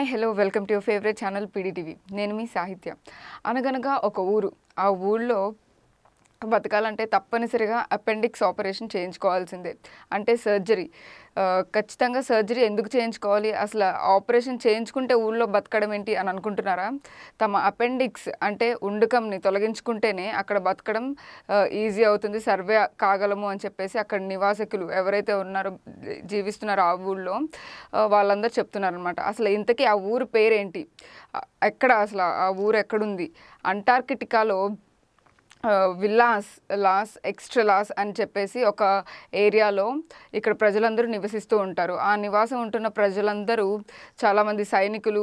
hi hello welcome to your favourite channel PDTV నేను మీ సాహిత్య అనగనగా ఒక ఊరు ఆ ఊళ్ళో బతకాలంటే తప్పనిసరిగా అపెండిక్స్ ఆపరేషన్ చేయించుకోవాల్సిందే అంటే సర్జరీ ఖచ్చితంగా సర్జరీ ఎందుకు చేయించుకోవాలి అసలు ఆపరేషన్ చేయించుకుంటే ఊళ్ళో బతకడం ఏంటి అని అనుకుంటున్నారా తమ అపెండిక్స్ అంటే ఉండుకంని తొలగించుకుంటేనే అక్కడ బతకడం ఈజీ అవుతుంది సర్వే కాగలము అని చెప్పేసి అక్కడ నివాసకులు ఎవరైతే ఉన్నారో జీవిస్తున్నారో ఆ ఊళ్ళో వాళ్ళందరూ చెప్తున్నారనమాట అసలు ఇంతకీ ఆ ఊరు పేరేంటి ఎక్కడ అసలు ఆ ఊరు ఎక్కడుంది అంటార్కిటికాలో విల్లాస్ లాస్ ఎక్స్ట్రా లాస్ అని చెప్పేసి ఒక ఏరియాలో ఇక్కడ ప్రజలందరూ నివసిస్తూ ఉంటారు ఆ నివాసం ఉంటున్న ప్రజలందరూ చాలామంది సైనికులు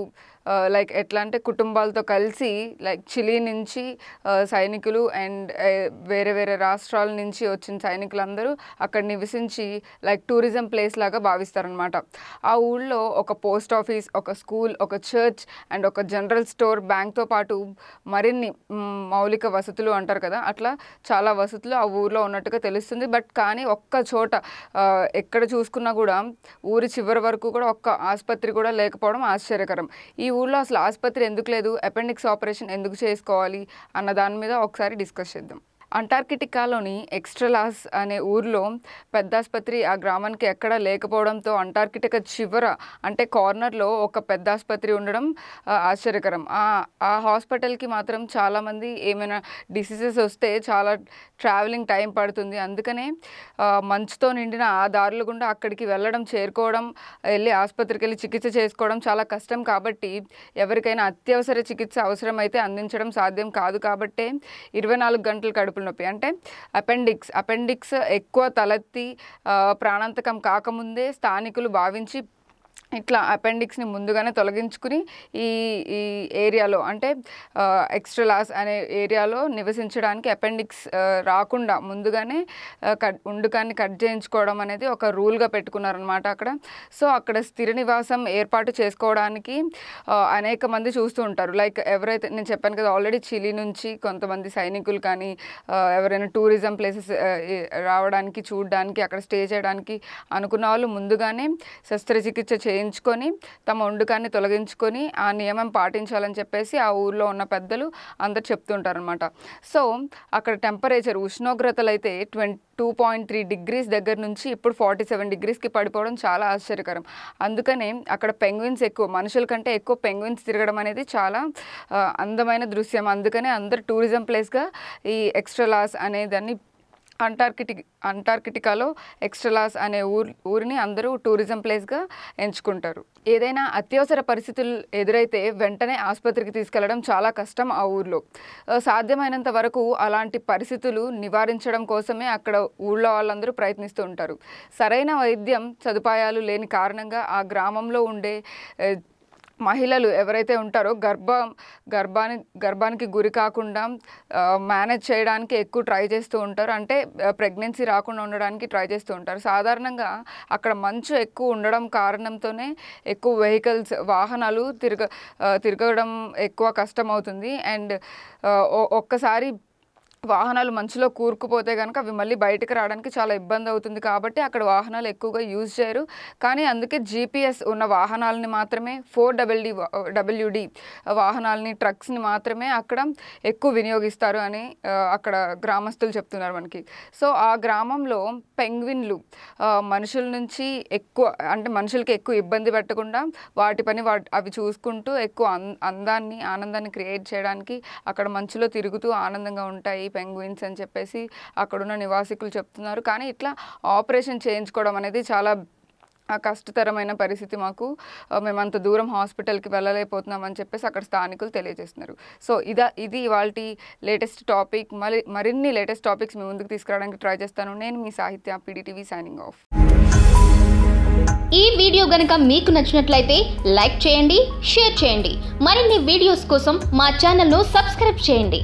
లైక్ ఎట్లా అంటే కుటుంబాలతో కలిసి లైక్ చిలీ నుంచి సైనికులు అండ్ వేరే వేరే రాష్ట్రాల నుంచి వచ్చిన సైనికులందరూ అక్కడ నివసించి లైక్ టూరిజం ప్లేస్ లాగా భావిస్తారనమాట ఆ ఊళ్ళో ఒక పోస్ట్ ఆఫీస్ ఒక స్కూల్ ఒక చర్చ్ అండ్ ఒక జనరల్ స్టోర్ బ్యాంక్తో పాటు మరిన్ని మౌలిక వసతులు అంటారు కదా అట్లా చాలా వసతులు ఆ ఊర్లో ఉన్నట్టుగా తెలుస్తుంది బట్ కానీ ఒక్క చోట ఎక్కడ చూసుకున్నా కూడా ఊరి చివరి వరకు కూడా ఒక్క ఆసుపత్రి కూడా లేకపోవడం ఆశ్చర్యకరం ఈ ఊళ్ళో అసలు ఆసుపత్రి ఎందుకు లేదు అపెండిక్స్ ఆపరేషన్ ఎందుకు చేసుకోవాలి అన్న దాని మీద ఒకసారి డిస్కస్ చేద్దాం అంటార్కిటికాలోని ఎక్స్ట్రలాస్ అనే ఊర్లో ఆసుపత్రి ఆ గ్రామానికి ఎక్కడా లేకపోవడంతో అంటార్కిటికా చివర అంటే కార్నర్లో ఒక పెద్ద ఆసుపత్రి ఉండడం ఆశ్చర్యకరం ఆ హాస్పిటల్కి మాత్రం చాలామంది ఏమైనా డిసీజెస్ వస్తే చాలా ట్రావెలింగ్ టైం పడుతుంది అందుకనే మంచుతో నిండిన ఆ దారులు గుండా అక్కడికి వెళ్ళడం చేరుకోవడం వెళ్ళి ఆసుపత్రికి వెళ్ళి చికిత్స చేసుకోవడం చాలా కష్టం కాబట్టి ఎవరికైనా అత్యవసర చికిత్స అవసరమైతే అందించడం సాధ్యం కాదు కాబట్టే ఇరవై నాలుగు గంటల కడుపులు నొప్పి అంటే అపెండిక్స్ అపెండిక్స్ ఎక్కువ తలెత్తి ప్రాణాంతకం కాకముందే స్థానికులు భావించి ఇట్లా అపెండిక్స్ని ముందుగానే తొలగించుకుని ఈ ఈ ఏరియాలో అంటే ఎక్స్ట్రలాస్ అనే ఏరియాలో నివసించడానికి అపెండిక్స్ రాకుండా ముందుగానే కట్ ఉండుకాన్ని కట్ చేయించుకోవడం అనేది ఒక రూల్గా పెట్టుకున్నారనమాట అక్కడ సో అక్కడ స్థిర నివాసం ఏర్పాటు చేసుకోవడానికి అనేక మంది చూస్తూ ఉంటారు లైక్ ఎవరైతే నేను చెప్పాను కదా ఆల్రెడీ చిలీ నుంచి కొంతమంది సైనికులు కానీ ఎవరైనా టూరిజం ప్లేసెస్ రావడానికి చూడడానికి అక్కడ స్టే చేయడానికి అనుకున్న వాళ్ళు ముందుగానే శస్త్రచికిత్స చే చేయించుకొని తమ వండుకాన్ని తొలగించుకొని ఆ నియమం పాటించాలని చెప్పేసి ఆ ఊర్లో ఉన్న పెద్దలు అందరు చెప్తుంటారు అనమాట సో అక్కడ టెంపరేచర్ ఉష్ణోగ్రతలు అయితే twenty two point three degrees దగ్గర నుంచి ఇప్పుడు ఫార్టీ సెవెన్ డిగ్రీస్కి పడిపోవడం చాలా ఆశ్చర్యకరం అందుకనే అక్కడ పెంగ్విన్స్ ఎక్కువ మనుషుల కంటే ఎక్కువ పెంగ్విన్స్ తిరగడం అనేది చాలా అందమైన దృశ్యం అందుకనే అందరు టూరిజం ప్లేస్గా ఈ ఎక్స్ట్రా లాస్ అనేదాన్ని అంటార్కిటి అంటార్కిటికాలో ఎక్స్ట్రలాస్ అనే ఊరు ఊరిని అందరూ టూరిజం ప్లేస్గా ఎంచుకుంటారు ఏదైనా అత్యవసర పరిస్థితులు ఎదురైతే వెంటనే ఆసుపత్రికి తీసుకెళ్లడం చాలా కష్టం ఆ ఊర్లో సాధ్యమైనంత వరకు అలాంటి పరిస్థితులు నివారించడం కోసమే అక్కడ ఊళ్ళో వాళ్ళందరూ ప్రయత్నిస్తూ ఉంటారు సరైన వైద్యం సదుపాయాలు లేని కారణంగా ఆ గ్రామంలో ఉండే మహిళలు ఎవరైతే ఉంటారో గర్భ గర్భాని గర్భానికి గురి కాకుండా మేనేజ్ చేయడానికి ఎక్కువ ట్రై చేస్తూ ఉంటారు అంటే ప్రెగ్నెన్సీ రాకుండా ఉండడానికి ట్రై చేస్తూ ఉంటారు సాధారణంగా అక్కడ మంచు ఎక్కువ ఉండడం కారణంతోనే ఎక్కువ వెహికల్స్ వాహనాలు తిరగ తిరగడం ఎక్కువ కష్టమవుతుంది అండ్ ఒక్కసారి వాహనాలు మంచులో కూరుకుపోతే కనుక అవి మళ్ళీ బయటకు రావడానికి చాలా ఇబ్బంది అవుతుంది కాబట్టి అక్కడ వాహనాలు ఎక్కువగా యూజ్ చేయరు కానీ అందుకే జీపీఎస్ ఉన్న వాహనాలని మాత్రమే ఫోర్ డబల్డి డబ్ల్యూడి వాహనాలని ట్రక్స్ని మాత్రమే అక్కడ ఎక్కువ వినియోగిస్తారు అని అక్కడ గ్రామస్తులు చెప్తున్నారు మనకి సో ఆ గ్రామంలో పెంగ్విన్లు మనుషుల నుంచి ఎక్కువ అంటే మనుషులకి ఎక్కువ ఇబ్బంది పెట్టకుండా వాటి పని అవి చూసుకుంటూ ఎక్కువ అందాన్ని ఆనందాన్ని క్రియేట్ చేయడానికి అక్కడ మంచులో తిరుగుతూ ఆనందంగా ఉంటాయి పెంగ్విన్స్ అని చెప్పేసి అక్కడున్న నివాసికులు చెప్తున్నారు కానీ ఇట్లా ఆపరేషన్ చేయించుకోవడం అనేది చాలా కష్టతరమైన పరిస్థితి మాకు మేమంత దూరం హాస్పిటల్కి వెళ్ళలేకపోతున్నామని చెప్పేసి అక్కడ స్థానికులు తెలియజేస్తున్నారు సో ఇదా ఇది ఇవాళ లేటెస్ట్ టాపిక్ మరి మరిన్ని లేటెస్ట్ టాపిక్స్ మీ ముందుకు తీసుకురావడానికి ట్రై చేస్తాను నేను మీ సాహిత్య పీడిటివి సైనింగ్ ఆఫ్ ఈ వీడియో గనక మీకు నచ్చినట్లయితే లైక్ చేయండి షేర్ చేయండి మరిన్ని వీడియోస్ కోసం మా ఛానల్ను సబ్స్క్రైబ్ చేయండి